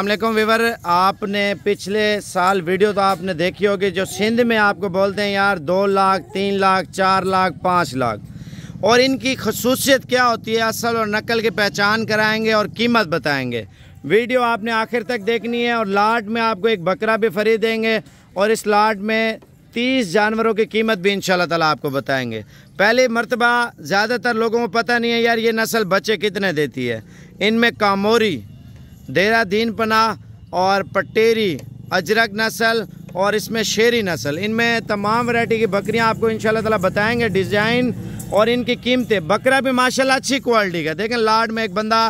अल्लाम वीवर आपने पिछले साल वीडियो तो आपने देखी होगी जो सिंध में आपको बोलते हैं यार दो लाख तीन लाख चार लाख पाँच लाख और इनकी खसूसियत क्या होती है असल और नकल की पहचान कराएंगे और कीमत बताएंगे वीडियो आपने आखिर तक देखनी है और लाट में आपको एक बकरा भी खरीदेंगे और इस लाट में तीस जानवरों की कीमत भी इन ताला आपको बताएँगे पहले मरतबा ज़्यादातर लोगों को पता नहीं है यार ये नस्ल बच्चे कितने देती है इनमें कामोरी दीन पना और पटेरी अजरक नस्ल और इसमें शेरी नस्ल इनमें तमाम वैरायटी की बकरियां आपको इन ताला बताएंगे डिज़ाइन और इनकी कीमतें बकरा भी माशाल्लाह अच्छी क्वालिटी का देखें लाड में एक बंदा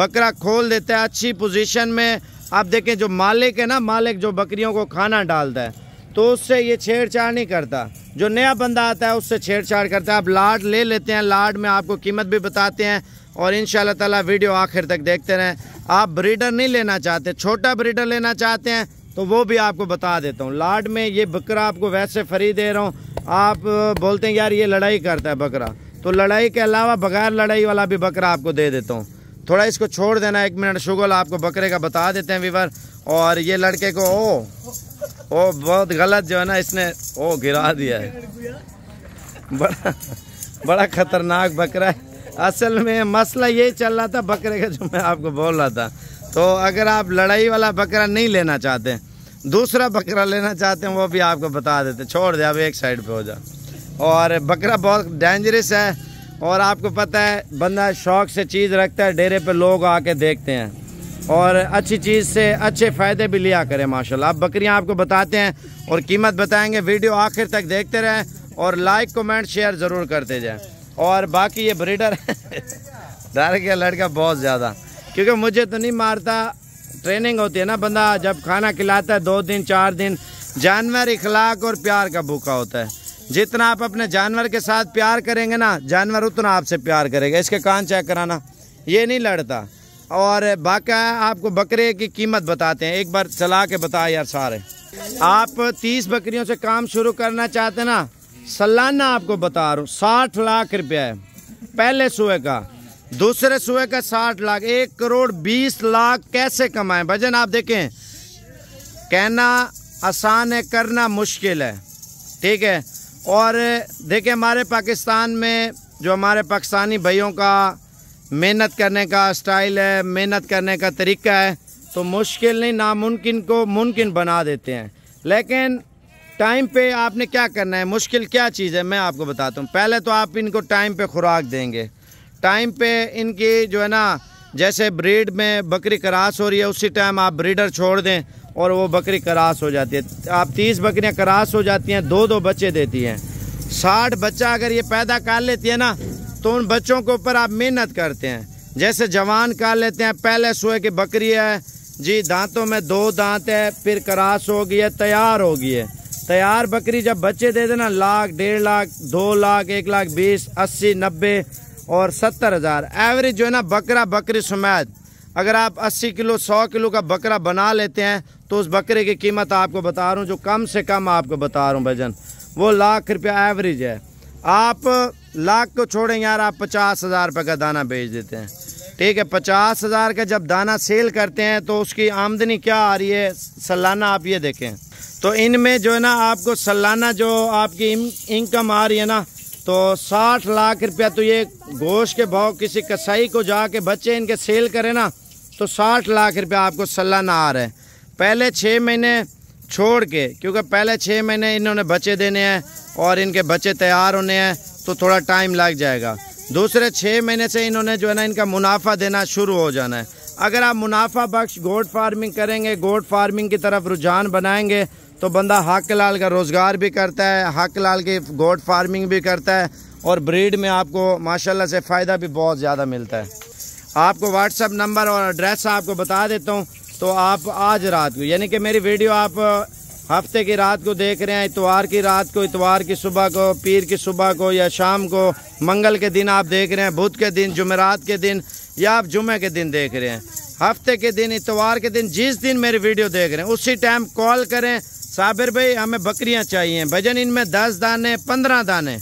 बकरा खोल देता है अच्छी पोजीशन में आप देखें जो मालिक है ना मालिक जो बकरियों को खाना डालता है तो उससे ये छेड़छाड़ नहीं करता जो नया बंदा आता है उससे छेड़छाड़ करता है आप लाड ले लेते हैं लाड में आपको कीमत भी बताते हैं और इन ताला वीडियो आखिर तक देखते रहें आप ब्रीडर नहीं लेना चाहते छोटा ब्रीडर लेना चाहते हैं तो वो भी आपको बता देता हूँ लाड में ये बकरा आपको वैसे फ्री दे रहा हूँ आप बोलते हैं यार ये लड़ाई करता है बकरा तो लड़ाई के अलावा बगैर लड़ाई वाला भी बकरा आपको दे देता हूँ थोड़ा इसको छोड़ देना एक मिनट शुगल आपको बकरे का बता देते हैं विवर और ये लड़के को ओ ओ बहुत गलत जो है ना इसने ओ गिरा दिया है बड़ा बड़ा खतरनाक बकरा है असल में मसला यही चल रहा था बकरे का जो मैं आपको बोल रहा था तो अगर आप लड़ाई वाला बकरा नहीं लेना चाहते दूसरा बकरा लेना चाहते हैं वो भी आपको बता देते छोड़ दे अब एक साइड पे हो जा और बकरा बहुत डेंजरस है और आपको पता है बंदा शौक से चीज़ रखता है डेरे पे लोग आके देखते हैं और अच्छी चीज़ से अच्छे फ़ायदे भी लिया करें माशाल्लाह आप बकरियां आपको बताते हैं और कीमत बताएंगे वीडियो आखिर तक देखते रहें और लाइक कमेंट शेयर ज़रूर करते जाएँ और बाकी ये ब्रीडर डर गया लड़का बहुत ज़्यादा क्योंकि मुझे तो नहीं मारता ट्रेनिंग होती है ना बंदा जब खाना खिलाता है दो दिन चार दिन जानवर इखलाक और प्यार का भूखा होता है जितना आप अपने जानवर के साथ प्यार करेंगे ना जानवर उतना आपसे प्यार करेगा इसके कान चेक कराना ये नहीं लड़ता और बाका आपको बकरे की कीमत बताते हैं एक बार चला के बताए यार सारे आप तीस बकरियों से काम शुरू करना चाहते ना सालाना आपको बता रहा हूँ साठ लाख रुपया है पहले सुबह का दूसरे सुबह का साठ लाख एक करोड़ बीस लाख कैसे कमाएं भजन आप देखें कहना आसान है करना मुश्किल है ठीक है और देखें हमारे पाकिस्तान में जो हमारे पाकिस्तानी भाइयों का मेहनत करने का स्टाइल है मेहनत करने का तरीका है तो मुश्किल नहीं नामुमकिन को मुमकिन बना देते हैं लेकिन टाइम पे आपने क्या करना है मुश्किल क्या चीज़ है मैं आपको बताता हूँ पहले तो आप इनको टाइम पे खुराक देंगे टाइम पे इनकी जो है ना जैसे ब्रीड में बकरी करास हो रही है उसी टाइम आप ब्रीडर छोड़ दें और वो बकरी करास हो जाती है आप तीस बकरियाँ करास हो जाती हैं दो दो बच्चे देती हैं साठ बच्चा अगर ये पैदा कर लेती है ना तो उन बच्चों के ऊपर आप मेहनत करते हैं जैसे जवान कर लेते हैं पहले सोए की बकरी है जी दांतों में दो दांत है फिर करास हो गई है तैयार हो गई है तैयार बकरी जब बच्चे दे देना लाख डेढ़ लाख दो लाख एक लाख बीस अस्सी नब्बे और सत्तर हज़ार एवरेज जो है ना बकरा बकरी समेत अगर आप अस्सी किलो सौ किलो का बकरा बना लेते हैं तो उस बकरे की कीमत आपको बता रहा हूँ जो कम से कम आपको बता रहा हूँ भजन वो लाख रुपया एवरेज है आप लाख को छोड़ें यार आप पचास हज़ार रुपये का दाना बेच देते हैं ठीक है पचास हज़ार का जब दाना सेल करते हैं तो उसकी आमदनी क्या आ रही है सालाना आप ये देखें तो इनमें जो है ना आपको सालाना जो आपकी इनकम आ रही है ना तो साठ लाख रुपया तो ये गोश्त के भाव किसी कसाई को जाके बच्चे इनके सेल करें ना तो साठ लाख रुपया आपको सालाना आ रहा है पहले छः महीने छोड़ के क्योंकि पहले छः महीने इन्होंने बच्चे देने हैं और इनके बच्चे तैयार होने हैं तो थोड़ा टाइम लग जाएगा दूसरे छः महीने से इन्होंने जो है ना इनका मुनाफा देना शुरू हो जाना है अगर आप मुनाफा बख्श गोड फार्मिंग करेंगे गोड फार्मिंग की तरफ रुझान बनाएंगे तो बंदा हक लाल का रोज़गार भी करता है हक लाल की गोट फार्मिंग भी करता है और ब्रीड में आपको माशाल्लाह से फ़ायदा भी बहुत ज़्यादा मिलता है आपको व्हाट्सअप नंबर और एड्रेस आपको बता देता हूँ तो आप आज रात को यानी कि मेरी वीडियो आप हफ्ते की रात को देख रहे हैं इतवार की रात को इतवार की सुबह को पीर की सुबह को या शाम को मंगल के दिन आप देख रहे हैं बुध के दिन जुमेरात के दिन या आप जुमे के दिन देख रहे हैं हफ्ते के दिन इतवार के दिन जिस दिन मेरी वीडियो देख रहे हैं उसी टाइम कॉल करें साबिर भाई हमें बकरियां चाहिए भजन इनमें दस दाने पंद्रह दाने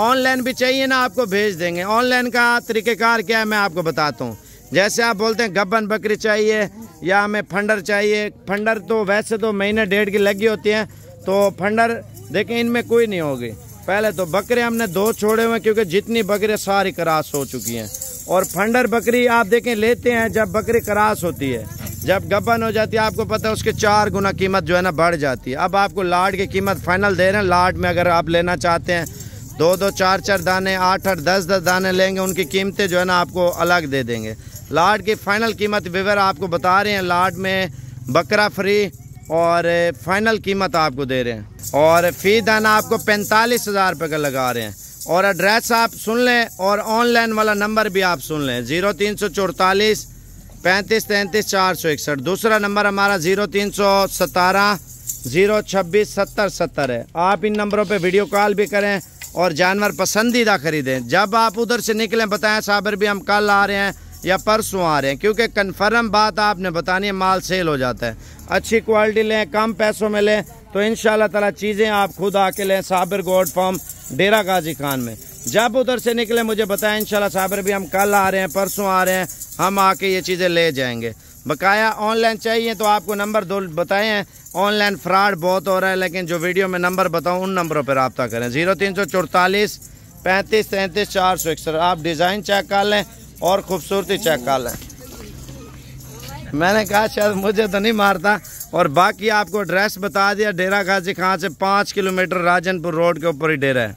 ऑनलाइन भी चाहिए ना आपको भेज देंगे ऑनलाइन का तरीक़ेकार क्या है मैं आपको बताता हूँ जैसे आप बोलते हैं गब्बन बकरी चाहिए या हमें फंडर चाहिए फंडर तो वैसे तो महीने डेढ़ की लगी होती हैं तो फंडर देखें इनमें कोई नहीं होगी पहले तो बकरे हमने दो छोड़े हुए क्योंकि जितनी बकरे सारी क्रास हो चुकी हैं और फंडर बकरी आप देखें लेते हैं जब बकरी क्रास होती है जब गबन हो जाती है आपको पता है उसके चार गुना कीमत जो है ना बढ़ जाती है अब आपको लाड की कीमत फाइनल दे रहे हैं लाड में अगर आप लेना चाहते हैं दो दो चार चार दाने आठ आठ दस दस दाने लेंगे उनकी कीमतें जो है ना आपको अलग दे देंगे लाड की फाइनल कीमत विवर आपको बता रहे हैं लाड में बकरा फ्री और फाइनल कीमत आपको दे रहे हैं और फ़ी दाना आपको पैंतालीस हज़ार रुपये का लगा रहे हैं और एड्रेस आप सुन लें और ऑनलाइन वाला नंबर भी आप सुन लें ज़ीरो तीन सौ चौतालीस पैंतीस तैंतीस चार सौ इकसठ दूसरा नंबर हमारा जीरो तीन सौ सतारह जीरो छब्बीस सत्तर सत्तर है आप इन नंबरों पे वीडियो कॉल भी करें और जानवर पसंदीदा खरीदें जब आप उधर से निकलें बताएं साबर भी हम कल आ रहे हैं या परसों आ रहे हैं क्योंकि कन्फर्म बात आपने बतानी है माल सेल हो जाता है अच्छी क्वालिटी लें कम पैसों में लें तो इन ताला चीज़ें आप खुद आके लें साबिर गोड फॉर्म डेरा गाजी खान में जब उधर से निकले मुझे बताएं इंशाल्लाह साबर भी हम कल आ रहे हैं परसों आ रहे हैं हम आके ये चीज़ें ले जाएंगे बकाया ऑनलाइन चाहिए तो आपको नंबर दो बताए हैं ऑनलाइन फ्रॉड बहुत हो रहा है लेकिन जो वीडियो में नंबर बताऊँ उन नंबरों पर रबता करें जीरो तीन सौ चौतालीस पैंतीस तैंतीस चार सौ इकसठ आप डिज़ाइन चेक कर लें और खूबसूरती चेक कर लें मैंने कहा शायद मुझे तो नहीं मारता और बाकी आपको एड्रेस बता दिया डेरा गाजी खां से पाँच किलोमीटर राजनपुर रोड के ऊपर ही डेरा है